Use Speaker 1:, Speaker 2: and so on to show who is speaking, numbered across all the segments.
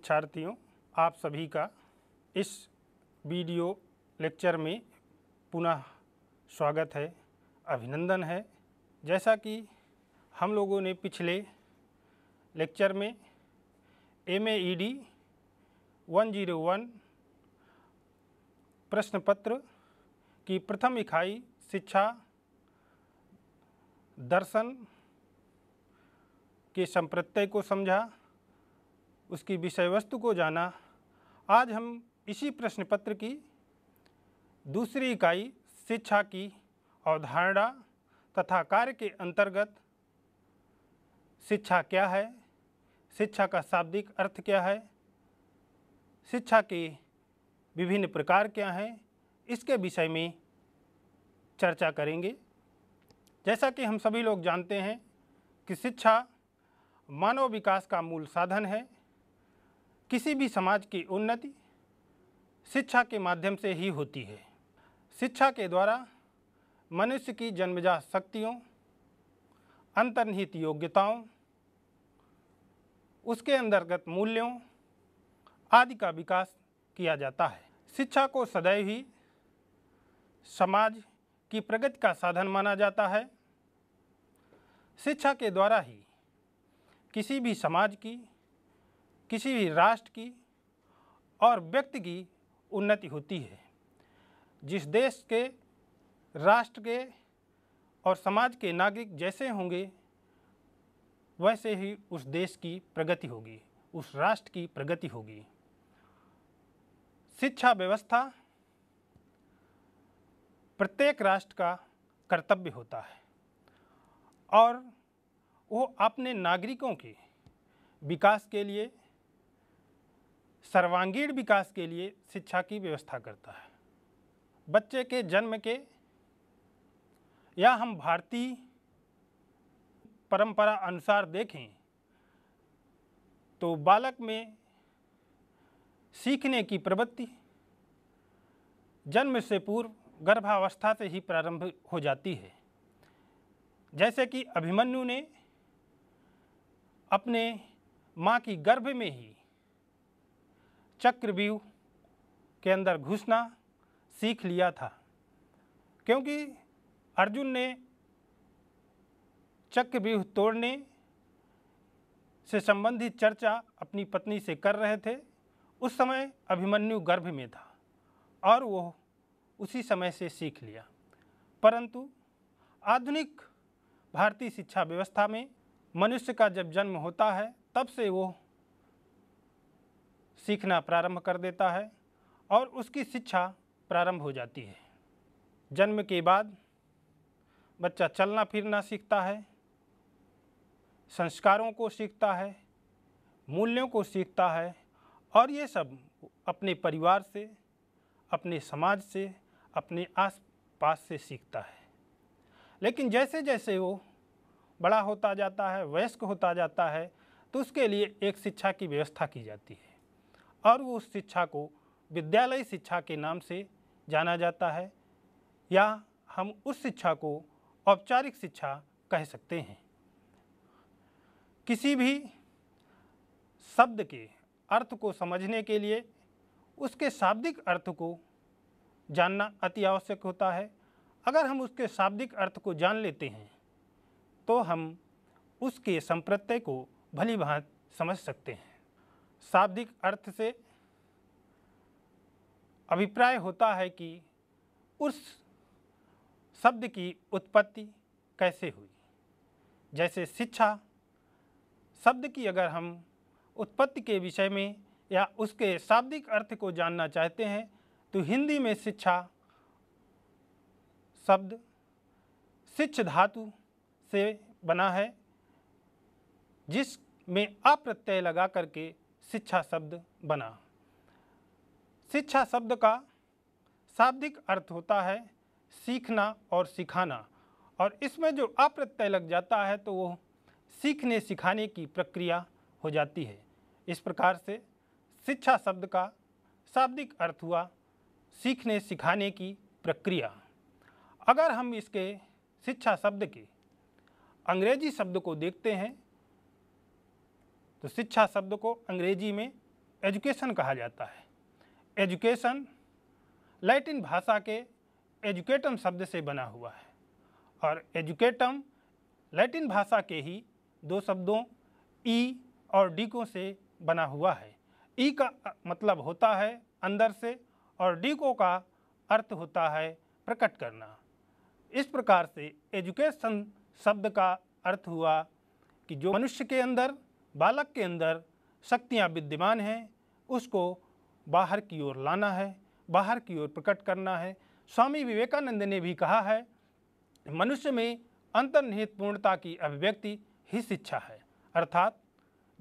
Speaker 1: शिक्षार्थियों आप सभी का इस वीडियो लेक्चर में पुनः स्वागत है अभिनंदन है जैसा कि हम लोगों ने पिछले लेक्चर में M e A E D one zero one प्रश्न पत्र की प्रथम इकाई शिक्षा दर्शन के संप्रत्यय को समझा उसकी विषय वस्तु को जाना आज हम इसी प्रश्न पत्र की दूसरी इकाई शिक्षा की अवधारणा तथा कार्य के अंतर्गत शिक्षा क्या है शिक्षा का शाब्दिक अर्थ क्या है शिक्षा के विभिन्न प्रकार क्या हैं इसके विषय में चर्चा करेंगे जैसा कि हम सभी लोग जानते हैं कि शिक्षा मानव विकास का मूल साधन है किसी भी समाज की उन्नति शिक्षा के माध्यम से ही होती है शिक्षा के द्वारा मनुष्य की जन्मजात शक्तियों अंतर्निहित योग्यताओं उसके अंतर्गत मूल्यों आदि का विकास किया जाता है शिक्षा को सदैव ही समाज की प्रगति का साधन माना जाता है शिक्षा के द्वारा ही किसी भी समाज की किसी भी राष्ट्र की और व्यक्ति की उन्नति होती है जिस देश के राष्ट्र के और समाज के नागरिक जैसे होंगे वैसे ही उस देश की प्रगति होगी उस राष्ट्र की प्रगति होगी शिक्षा व्यवस्था प्रत्येक राष्ट्र का कर्तव्य होता है और वो अपने नागरिकों के विकास के लिए सर्वांगीण विकास के लिए शिक्षा की व्यवस्था करता है बच्चे के जन्म के या हम भारतीय परंपरा अनुसार देखें तो बालक में सीखने की प्रवृत्ति जन्म से पूर्व गर्भावस्था से ही प्रारंभ हो जाती है जैसे कि अभिमन्यु ने अपने माँ की गर्भ में ही चक्रव्यूह के अंदर घुसना सीख लिया था क्योंकि अर्जुन ने चक्रव्यूह तोड़ने से संबंधित चर्चा अपनी पत्नी से कर रहे थे उस समय अभिमन्यु गर्भ में था और वो उसी समय से सीख लिया परंतु आधुनिक भारतीय शिक्षा व्यवस्था में मनुष्य का जब जन्म होता है तब से वो सीखना प्रारंभ कर देता है और उसकी शिक्षा प्रारंभ हो जाती है जन्म के बाद बच्चा चलना फिरना सीखता है संस्कारों को सीखता है मूल्यों को सीखता है और ये सब अपने परिवार से अपने समाज से अपने आस पास से सीखता है लेकिन जैसे जैसे वो बड़ा होता जाता है वयस्क होता जाता है तो उसके लिए एक शिक्षा की व्यवस्था की जाती है और वो उस शिक्षा को विद्यालय शिक्षा के नाम से जाना जाता है या हम उस शिक्षा को औपचारिक शिक्षा कह सकते हैं किसी भी शब्द के अर्थ को समझने के लिए उसके शाब्दिक अर्थ को जानना अति आवश्यक होता है अगर हम उसके शाब्दिक अर्थ को जान लेते हैं तो हम उसके संप्रत्यय को भली भांत समझ सकते हैं शाब्दिक अर्थ से अभिप्राय होता है कि उस शब्द की उत्पत्ति कैसे हुई जैसे शिक्षा शब्द की अगर हम उत्पत्ति के विषय में या उसके शाब्दिक अर्थ को जानना चाहते हैं तो हिंदी में शिक्षा शब्द शिक्ष धातु से बना है जिसमें अप्रत्यय लगा करके शिक्षा शब्द बना शिक्षा शब्द का शाब्दिक अर्थ होता है सीखना और सिखाना और इसमें जो अप्रत्यय लग जाता है तो वो सीखने सिखाने की प्रक्रिया हो जाती है इस प्रकार से शिक्षा शब्द का शाब्दिक अर्थ हुआ सीखने सिखाने की प्रक्रिया अगर हम इसके शिक्षा शब्द के अंग्रेजी शब्द को देखते हैं तो शिक्षा शब्द को अंग्रेजी में एजुकेशन कहा जाता है एजुकेशन लैटिन भाषा के एजुकेटम शब्द से बना हुआ है और एजुकेटम लैटिन भाषा के ही दो शब्दों ई और डीको से बना हुआ है ई का मतलब होता है अंदर से और डीको का अर्थ होता है प्रकट करना इस प्रकार से एजुकेशन शब्द का अर्थ हुआ कि जो मनुष्य के अंदर बालक के अंदर शक्तियाँ विद्यमान हैं उसको बाहर की ओर लाना है बाहर की ओर प्रकट करना है स्वामी विवेकानंद ने भी कहा है मनुष्य में अंतर्निहित पूर्णता की अभिव्यक्ति ही शिक्षा है अर्थात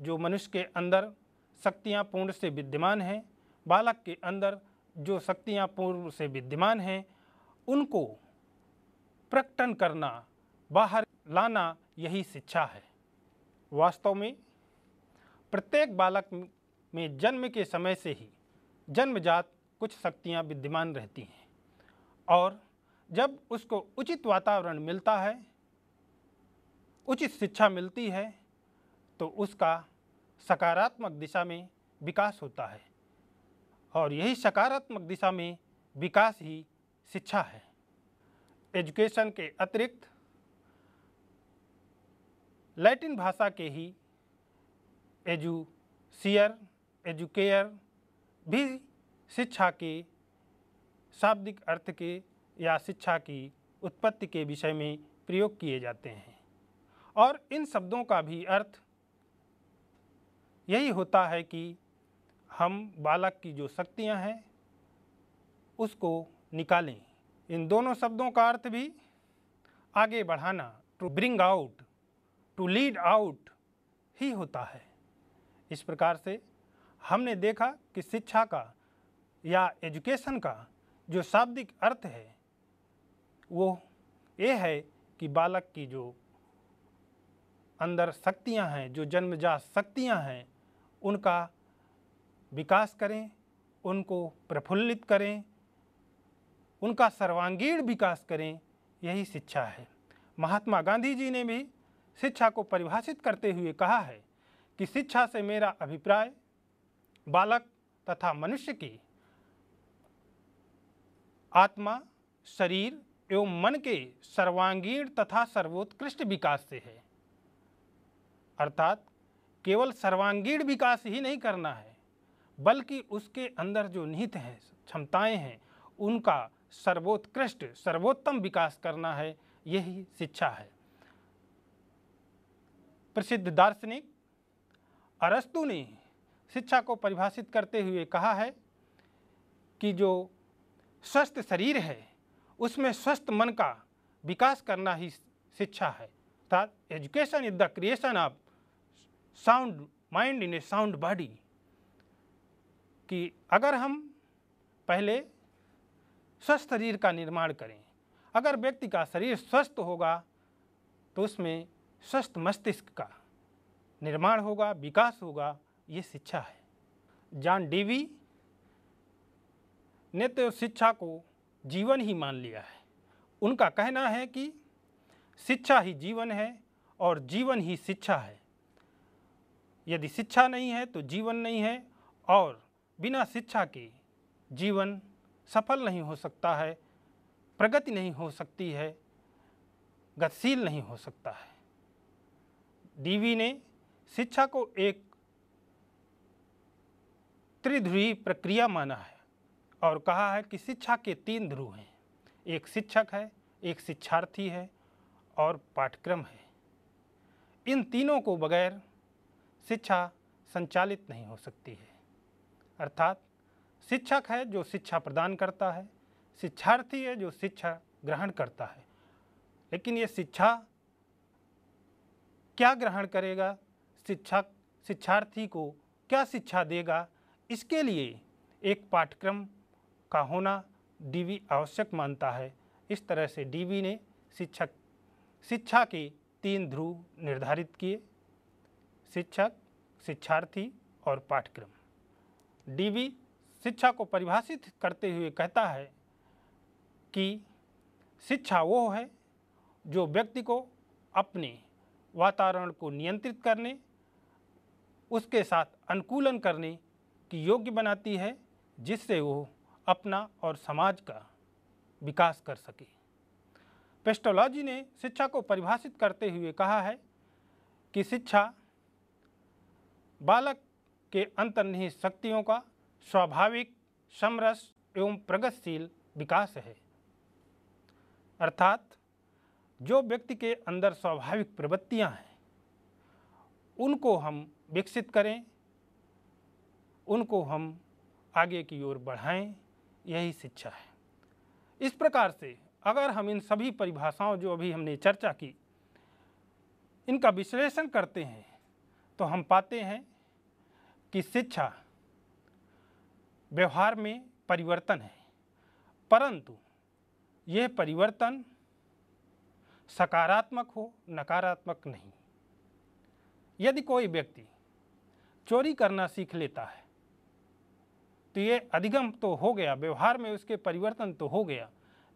Speaker 1: जो मनुष्य के अंदर शक्तियाँ पूर्ण से विद्यमान हैं बालक के अंदर जो शक्तियाँ पूर्व से विद्यमान हैं उनको प्रकटन करना बाहर लाना यही शिक्षा है वास्तव में प्रत्येक बालक में जन्म के समय से ही जन्मजात कुछ शक्तियाँ विद्यमान रहती हैं और जब उसको उचित वातावरण मिलता है उचित शिक्षा मिलती है तो उसका सकारात्मक दिशा में विकास होता है और यही सकारात्मक दिशा में विकास ही शिक्षा है एजुकेशन के अतिरिक्त लैटिन भाषा के ही एजुसियर एजुकेयर भी शिक्षा के शाब्दिक अर्थ के या शिक्षा की उत्पत्ति के विषय में प्रयोग किए जाते हैं और इन शब्दों का भी अर्थ यही होता है कि हम बालक की जो शक्तियां हैं उसको निकालें इन दोनों शब्दों का अर्थ भी आगे बढ़ाना to bring out to lead out ही होता है इस प्रकार से हमने देखा कि शिक्षा का या एजुकेशन का जो शाब्दिक अर्थ है वो ये है कि बालक की जो अंदर शक्तियां हैं जो जन्मजात शक्तियां हैं उनका विकास करें उनको प्रफुल्लित करें उनका सर्वांगीण विकास करें यही शिक्षा है महात्मा गांधी जी ने भी शिक्षा को परिभाषित करते हुए कहा है कि शिक्षा से मेरा अभिप्राय बालक तथा मनुष्य की आत्मा शरीर एवं मन के सर्वांगीण तथा सर्वोत्कृष्ट विकास से है अर्थात केवल सर्वांगीण विकास ही नहीं करना है बल्कि उसके अंदर जो निहित हैं क्षमताएं हैं उनका सर्वोत्कृष्ट सर्वोत्तम विकास करना है यही शिक्षा है प्रसिद्ध दार्शनिक अरस्तु ने शिक्षा को परिभाषित करते हुए कहा है कि जो स्वस्थ शरीर है उसमें स्वस्थ मन का विकास करना ही शिक्षा है अर्थात education is the creation of sound mind in a sound body कि अगर हम पहले स्वस्थ शरीर का निर्माण करें अगर व्यक्ति का शरीर स्वस्थ होगा तो उसमें स्वस्थ मस्तिष्क का निर्माण होगा विकास होगा ये शिक्षा है जॉन डीवी ने तो शिक्षा को जीवन ही मान लिया है उनका कहना है कि शिक्षा ही जीवन है और जीवन ही शिक्षा है यदि शिक्षा नहीं है तो जीवन नहीं है और बिना शिक्षा के जीवन सफल नहीं हो सकता है प्रगति नहीं हो सकती है गतिशील नहीं हो सकता है डीवी ने शिक्षा को एक त्रिध्रुवी प्रक्रिया माना है और कहा है कि शिक्षा के तीन ध्रुव हैं एक शिक्षक है एक शिक्षार्थी है और पाठ्यक्रम है इन तीनों को बगैर शिक्षा संचालित नहीं हो सकती है अर्थात शिक्षक है जो शिक्षा प्रदान करता है शिक्षार्थी है जो शिक्षा ग्रहण करता है लेकिन ये शिक्षा क्या ग्रहण करेगा शिक्षक शिक्षार्थी को क्या शिक्षा देगा इसके लिए एक पाठ्यक्रम का होना डीवी आवश्यक मानता है इस तरह से डीवी ने शिक्षक शिक्षा के तीन ध्रुव निर्धारित किए शिक्षक शिक्षार्थी और पाठ्यक्रम डीवी शिक्षा को परिभाषित करते हुए कहता है कि शिक्षा वो है जो व्यक्ति को अपने वातावरण को नियंत्रित करने उसके साथ अनुकूलन करने की योग्य बनाती है जिससे वो अपना और समाज का विकास कर सके पेस्टोलॉजी ने शिक्षा को परिभाषित करते हुए कहा है कि शिक्षा बालक के अंतर्निहित शक्तियों का स्वाभाविक समरस एवं प्रगतिशील विकास है अर्थात जो व्यक्ति के अंदर स्वाभाविक प्रवृत्तियां हैं उनको हम विकसित करें उनको हम आगे की ओर बढ़ाएं यही शिक्षा है इस प्रकार से अगर हम इन सभी परिभाषाओं जो अभी हमने चर्चा की इनका विश्लेषण करते हैं तो हम पाते हैं कि शिक्षा व्यवहार में परिवर्तन है परंतु यह परिवर्तन सकारात्मक हो नकारात्मक नहीं यदि कोई व्यक्ति चोरी करना सीख लेता है तो ये अधिगम तो हो गया व्यवहार में उसके परिवर्तन तो हो गया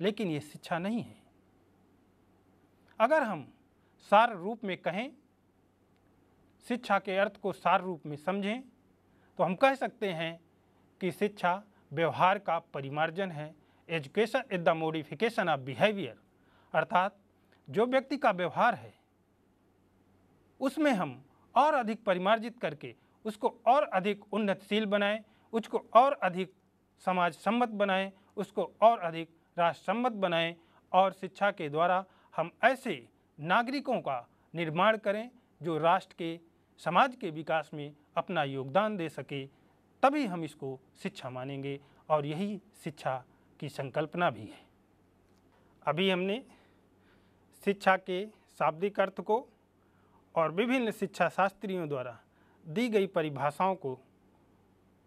Speaker 1: लेकिन ये शिक्षा नहीं है अगर हम सार रूप में कहें शिक्षा के अर्थ को सार रूप में समझें तो हम कह सकते हैं कि शिक्षा व्यवहार का परिमार्जन है education is the modification of behaviour अर्थात जो व्यक्ति का व्यवहार है उसमें हम और अधिक परिमार्जित करके उसको और अधिक उन्नतशील बनाएं उसको और अधिक समाज सम्मत बनाएं उसको और अधिक राष्ट्र सम्मत बनाएं और शिक्षा के द्वारा हम ऐसे नागरिकों का निर्माण करें जो राष्ट्र के समाज के विकास में अपना योगदान दे सके तभी हम इसको शिक्षा मानेंगे और यही शिक्षा की संकल्पना भी है अभी हमने शिक्षा के शाब्दिक अर्थ को और विभिन्न शिक्षा शास्त्रियों द्वारा दी गई परिभाषाओं को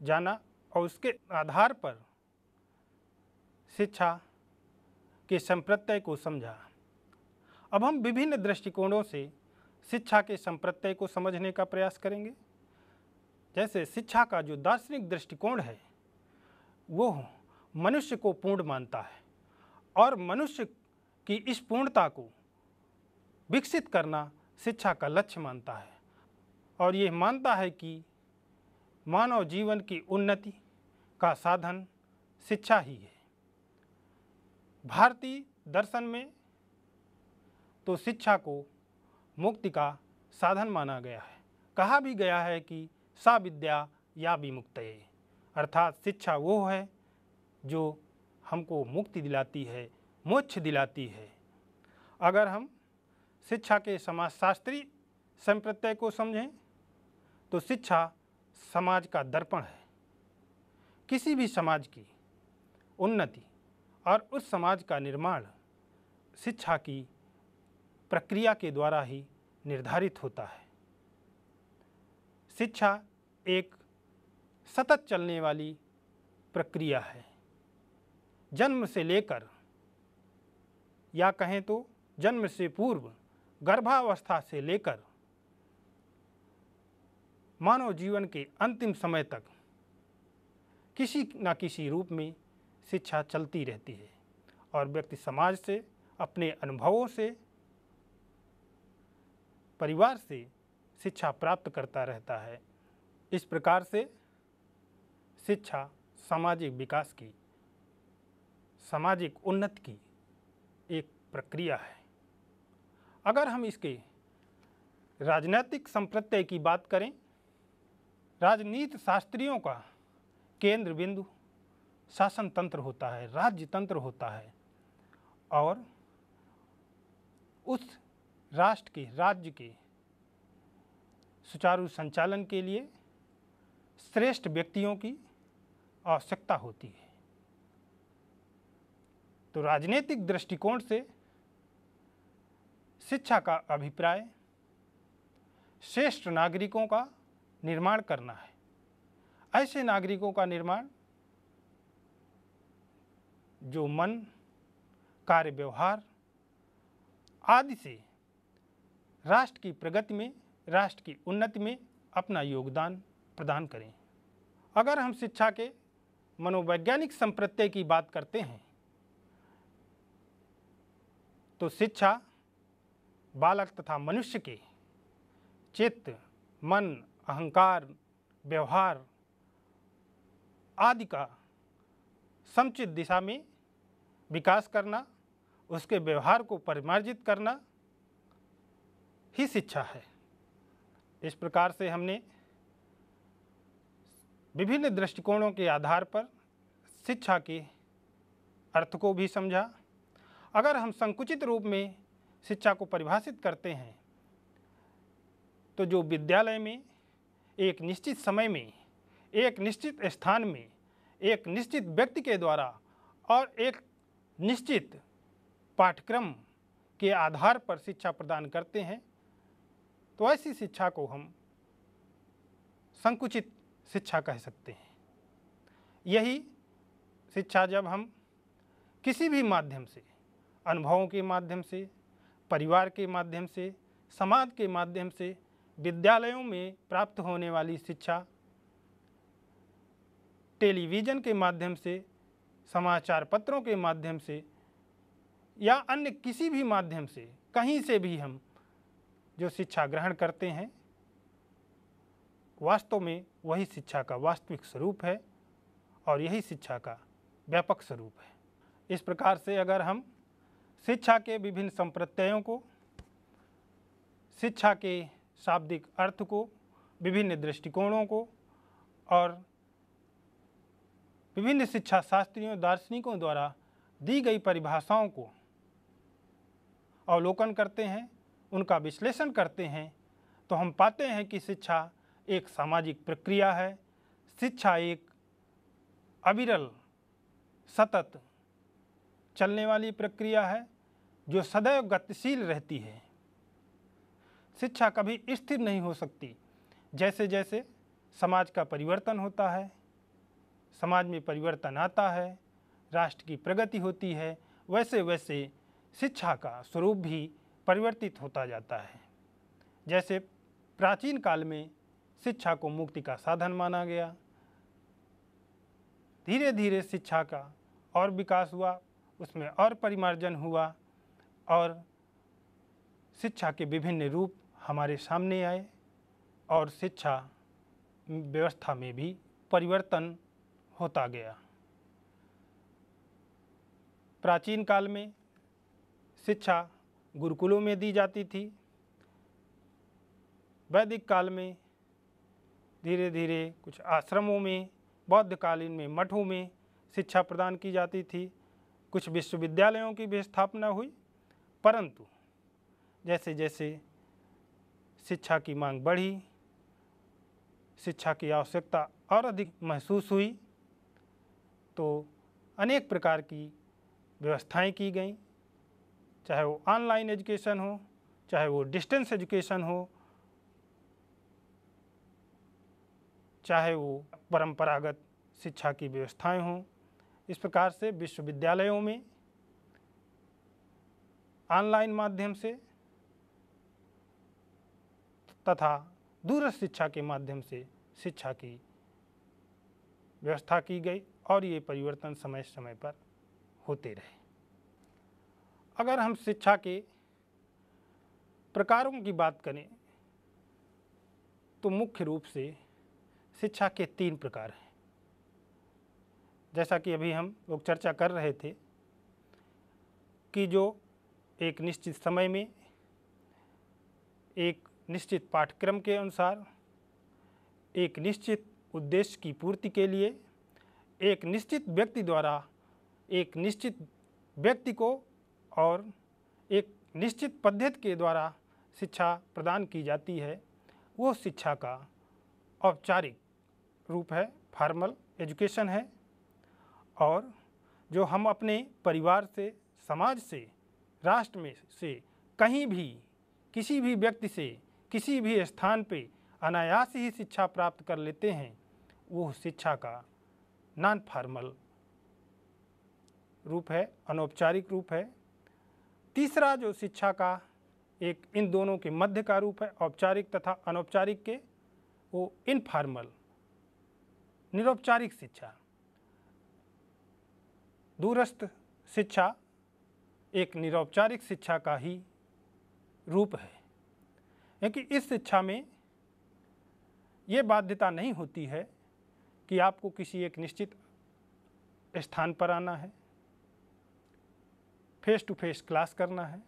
Speaker 1: जाना और उसके आधार पर शिक्षा के संप्रत्यय को समझा अब हम विभिन्न दृष्टिकोणों से शिक्षा के संप्रत्यय को समझने का प्रयास करेंगे जैसे शिक्षा का जो दार्शनिक दृष्टिकोण है वो मनुष्य को पूर्ण मानता है और मनुष्य की इस पूर्णता को विकसित करना शिक्षा का लक्ष्य मानता है और ये मानता है कि मानव जीवन की उन्नति का साधन शिक्षा ही है भारतीय दर्शन में तो शिक्षा को मुक्ति का साधन माना गया है कहा भी गया है कि सा विद्या या विमुक्त अर्थात शिक्षा वो है जो हमको मुक्ति दिलाती है मोक्ष दिलाती है अगर हम शिक्षा के समाजशास्त्री संप्रत्यय को समझें तो शिक्षा समाज का दर्पण है किसी भी समाज की उन्नति और उस समाज का निर्माण शिक्षा की प्रक्रिया के द्वारा ही निर्धारित होता है शिक्षा एक सतत चलने वाली प्रक्रिया है जन्म से लेकर या कहें तो जन्म से पूर्व गर्भावस्था से लेकर मानव जीवन के अंतिम समय तक किसी न किसी रूप में शिक्षा चलती रहती है और व्यक्ति समाज से अपने अनुभवों से परिवार से शिक्षा प्राप्त करता रहता है इस प्रकार से शिक्षा सामाजिक विकास की सामाजिक उन्नति की एक प्रक्रिया है अगर हम इसके राजनीतिक संप्रत्यय की बात करें राजनीति शास्त्रियों का केंद्र बिंदु शासन तंत्र होता है राज्य तंत्र होता है और उस राष्ट्र के राज्य के सुचारू संचालन के लिए श्रेष्ठ व्यक्तियों की आवश्यकता होती है तो राजनीतिक दृष्टिकोण से शिक्षा का अभिप्राय श्रेष्ठ नागरिकों का निर्माण करना है ऐसे नागरिकों का निर्माण जो मन कार्य व्यवहार आदि से राष्ट्र की प्रगति में राष्ट्र की उन्नति में अपना योगदान प्रदान करें अगर हम शिक्षा के मनोवैज्ञानिक संप्रत्यय की बात करते हैं तो शिक्षा बालक तथा मनुष्य के चित्त मन अहंकार व्यवहार आदि का समुचित दिशा में विकास करना उसके व्यवहार को परिमार्जित करना ही शिक्षा है इस प्रकार से हमने विभिन्न दृष्टिकोणों के आधार पर शिक्षा के अर्थ को भी समझा अगर हम संकुचित रूप में शिक्षा को परिभाषित करते हैं तो जो विद्यालय में एक निश्चित समय में एक निश्चित स्थान में एक निश्चित व्यक्ति के द्वारा और एक निश्चित पाठ्यक्रम के आधार पर शिक्षा प्रदान करते हैं तो ऐसी शिक्षा को हम संकुचित शिक्षा कह सकते हैं यही शिक्षा जब हम किसी भी माध्यम से अनुभवों के माध्यम से परिवार के माध्यम से समाज के माध्यम से विद्यालयों में प्राप्त होने वाली शिक्षा टेलीविज़न के माध्यम से समाचार पत्रों के माध्यम से या अन्य किसी भी माध्यम से कहीं से भी हम जो शिक्षा ग्रहण करते हैं वास्तव में वही शिक्षा का वास्तविक स्वरूप है और यही शिक्षा का व्यापक स्वरूप है इस प्रकार से अगर हम शिक्षा के विभिन्न संप्रत्ययों को शिक्षा के शाब्दिक अर्थ को विभिन्न दृष्टिकोणों को और विभिन्न शिक्षा शास्त्रियों दार्शनिकों द्वारा दी गई परिभाषाओं को अवलोकन करते हैं उनका विश्लेषण करते हैं तो हम पाते हैं कि शिक्षा एक सामाजिक प्रक्रिया है शिक्षा एक अविरल सतत चलने वाली प्रक्रिया है जो सदैव गतिशील रहती है शिक्षा कभी स्थिर नहीं हो सकती जैसे जैसे समाज का परिवर्तन होता है समाज में परिवर्तन आता है राष्ट्र की प्रगति होती है वैसे वैसे शिक्षा का स्वरूप भी परिवर्तित होता जाता है जैसे प्राचीन काल में शिक्षा को मुक्ति का साधन माना गया धीरे धीरे शिक्षा का और विकास हुआ उसमें और परिमार्जन हुआ और शिक्षा के विभिन्न रूप हमारे सामने आए और शिक्षा व्यवस्था में भी परिवर्तन होता गया प्राचीन काल में शिक्षा गुरुकुलों में दी जाती थी वैदिक काल में धीरे धीरे कुछ आश्रमों में बौद्धकालीन में मठों में शिक्षा प्रदान की जाती थी कुछ विश्वविद्यालयों की भी स्थापना हुई परंतु जैसे जैसे शिक्षा की मांग बढ़ी शिक्षा की आवश्यकता और अधिक महसूस हुई तो अनेक प्रकार की व्यवस्थाएं की गई चाहे वो ऑनलाइन एजुकेशन हो चाहे वो डिस्टेंस एजुकेशन हो चाहे वो परंपरागत शिक्षा की व्यवस्थाएं हों इस प्रकार से विश्वविद्यालयों में ऑनलाइन माध्यम से तथा दूरस्थ शिक्षा के माध्यम से शिक्षा की व्यवस्था की गई और ये परिवर्तन समय समय पर होते रहे अगर हम शिक्षा के प्रकारों की बात करें तो मुख्य रूप से शिक्षा के तीन प्रकार हैं जैसा कि अभी हम लोग चर्चा कर रहे थे कि जो एक निश्चित समय में एक निश्चित पाठ्यक्रम के अनुसार एक निश्चित उद्देश्य की पूर्ति के लिए एक निश्चित व्यक्ति द्वारा एक निश्चित व्यक्ति को और एक निश्चित पद्धति के द्वारा शिक्षा प्रदान की जाती है वो शिक्षा का औपचारिक रूप है फार्मल एजुकेशन है और जो हम अपने परिवार से समाज से राष्ट्र में से कहीं भी किसी भी व्यक्ति से किसी भी स्थान पे अनायास ही शिक्षा प्राप्त कर लेते हैं वो शिक्षा का नॉन फॉर्मल रूप है अनौपचारिक रूप है तीसरा जो शिक्षा का एक इन दोनों के मध्य का रूप है औपचारिक तथा अनौपचारिक के वो इनफार्मल निरौपचारिक शिक्षा दूरस्थ शिक्षा एक निरौपचारिक शिक्षा का ही रूप है क्योंकि इस शिक्षा में ये बाध्यता नहीं होती है कि आपको किसी एक निश्चित स्थान पर आना है फेस टू फेस क्लास करना है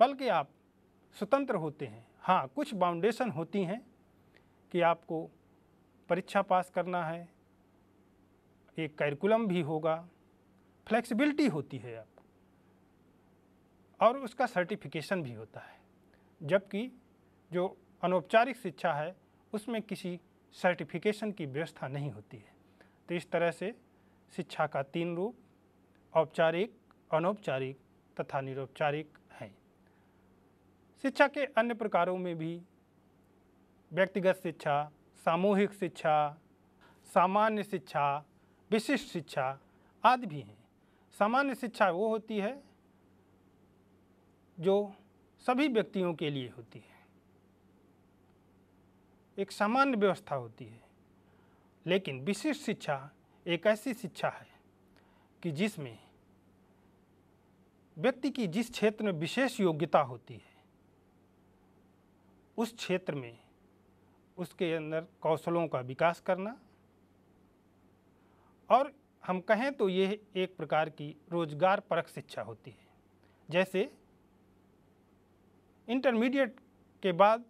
Speaker 1: बल्कि आप स्वतंत्र होते हैं हाँ कुछ बाउंडेशन होती हैं कि आपको परीक्षा पास करना है एक करिकुलम भी होगा फ्लेक्सिबिलिटी होती है आपको और उसका सर्टिफिकेशन भी होता है जबकि जो अनौपचारिक शिक्षा है उसमें किसी सर्टिफिकेशन की व्यवस्था नहीं होती है तो इस तरह से शिक्षा का तीन रूप औपचारिक अनौपचारिक तथा निरौपचारिक हैं शिक्षा के अन्य प्रकारों में भी व्यक्तिगत शिक्षा सामूहिक शिक्षा सामान्य शिक्षा विशिष्ट शिक्षा आदि भी हैं सामान्य शिक्षा वो होती है जो सभी व्यक्तियों के लिए होती है एक सामान्य व्यवस्था होती है लेकिन विशिष्ट शिक्षा एक ऐसी शिक्षा है कि जिसमें व्यक्ति की जिस क्षेत्र में विशेष योग्यता होती है उस क्षेत्र में उसके अंदर कौशलों का विकास करना और हम कहें तो यह एक प्रकार की रोजगार परक शिक्षा होती है जैसे इंटरमीडिएट के बाद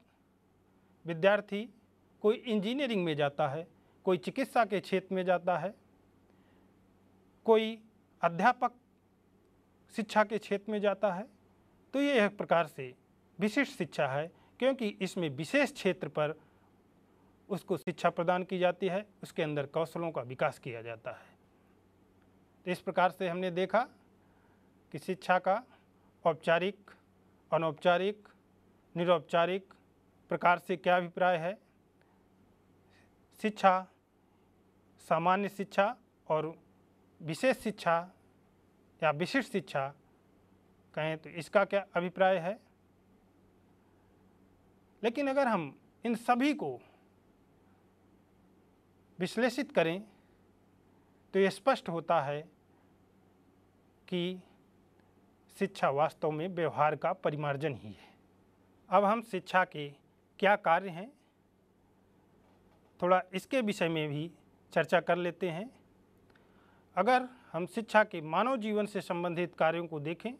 Speaker 1: विद्यार्थी कोई इंजीनियरिंग में जाता है कोई चिकित्सा के क्षेत्र में जाता है कोई अध्यापक शिक्षा के क्षेत्र में जाता है तो ये एक प्रकार से विशिष्ट शिक्षा है क्योंकि इसमें विशेष क्षेत्र पर उसको शिक्षा प्रदान की जाती है उसके अंदर कौशलों का विकास किया जाता है तो इस प्रकार से हमने देखा कि शिक्षा का औपचारिक अनौपचारिक निरौपचारिक प्रकार से क्या अभिप्राय है शिक्षा सामान्य शिक्षा और विशेष शिक्षा या विशिष्ट शिक्षा कहें तो इसका क्या अभिप्राय है लेकिन अगर हम इन सभी को विश्लेषित करें तो ये स्पष्ट होता है कि शिक्षा वास्तव में व्यवहार का परिमार्जन ही है अब हम शिक्षा के क्या कार्य हैं थोड़ा इसके विषय में भी चर्चा कर लेते हैं अगर हम शिक्षा के मानव जीवन से संबंधित कार्यों को देखें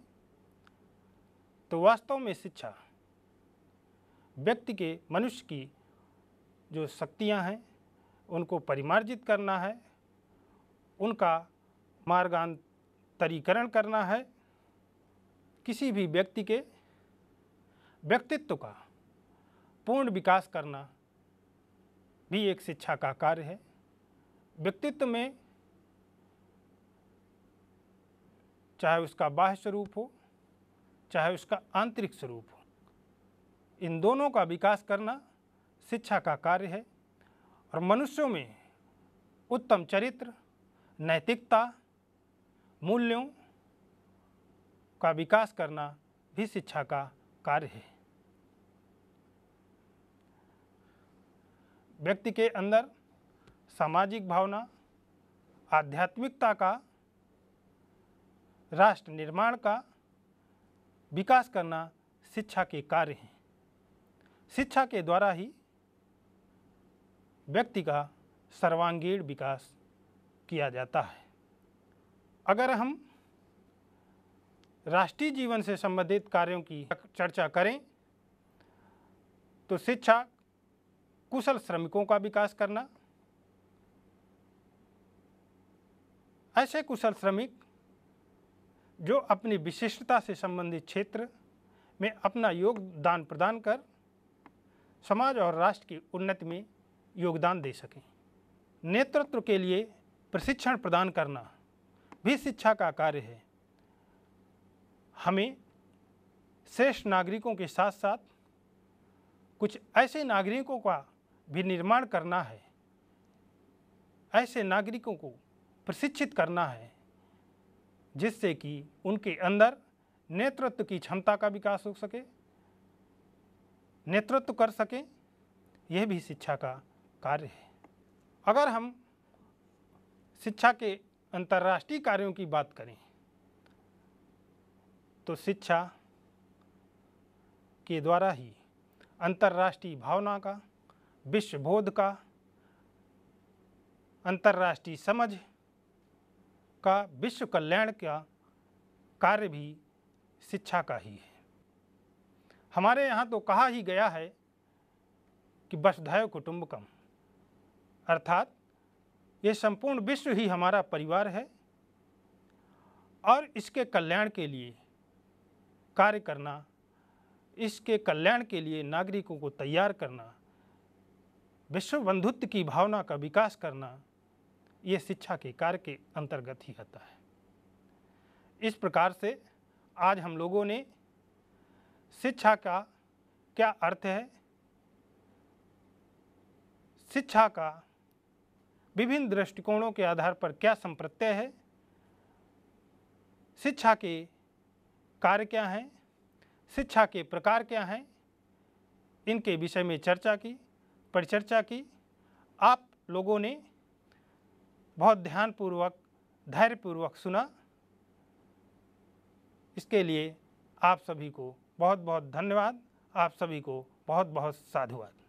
Speaker 1: तो वास्तव में शिक्षा व्यक्ति के मनुष्य की जो शक्तियां हैं उनको परिमार्जित करना है उनका मार्गांतरीकरण करना है किसी भी व्यक्ति के व्यक्तित्व का पूर्ण विकास करना भी एक शिक्षा का कार्य है व्यक्तित्व में चाहे उसका बाह्य स्वरूप हो चाहे उसका आंतरिक स्वरूप हो इन दोनों का विकास करना शिक्षा का कार्य है और मनुष्यों में उत्तम चरित्र नैतिकता मूल्यों का विकास करना भी शिक्षा का कार्य है व्यक्ति के अंदर सामाजिक भावना आध्यात्मिकता का राष्ट्र निर्माण का विकास करना शिक्षा के कार्य हैं शिक्षा के द्वारा ही व्यक्ति का सर्वांगीण विकास किया जाता है अगर हम राष्ट्रीय जीवन से संबंधित कार्यों की चर्चा करें तो शिक्षा कुशल श्रमिकों का विकास करना ऐसे कुशल श्रमिक जो अपनी विशिष्टता से संबंधित क्षेत्र में अपना योगदान प्रदान कर समाज और राष्ट्र की उन्नति में योगदान दे सकें नेतृत्व के लिए प्रशिक्षण प्रदान करना भी शिक्षा का कार्य है हमें श्रेष्ठ नागरिकों के साथ साथ कुछ ऐसे नागरिकों का भी निर्माण करना है ऐसे नागरिकों को प्रशिक्षित करना है जिससे कि उनके अंदर नेतृत्व की क्षमता का विकास हो सके नेतृत्व कर सकें यह भी शिक्षा का कार्य है अगर हम शिक्षा के अंतर्राष्ट्रीय कार्यों की बात करें तो शिक्षा के द्वारा ही अंतर्राष्ट्रीय भावना का विश्वबोध का अंतर्राष्ट्रीय समझ का विश्व कल्याण का कार्य भी शिक्षा का ही है हमारे यहाँ तो कहा ही गया है कि वसुधैव कुटुंबकम अर्थात ये संपूर्ण विश्व ही हमारा परिवार है और इसके कल्याण के लिए कार्य करना इसके कल्याण के लिए नागरिकों को तैयार करना विश्व बंधुत्व की भावना का विकास करना ये शिक्षा के कार्य के अंतर्गत ही आता है इस प्रकार से आज हम लोगों ने शिक्षा का क्या अर्थ है शिक्षा का विभिन्न दृष्टिकोणों के आधार पर क्या संप्रत्यय है शिक्षा के कार्य क्या हैं शिक्षा के प्रकार क्या हैं इनके विषय में चर्चा की परिचर्चा की आप लोगों ने बहुत ध्यानपूर्वक धैर्यपूर्वक सुना इसके लिए आप सभी को बहुत बहुत धन्यवाद आप सभी को बहुत बहुत साधुवाद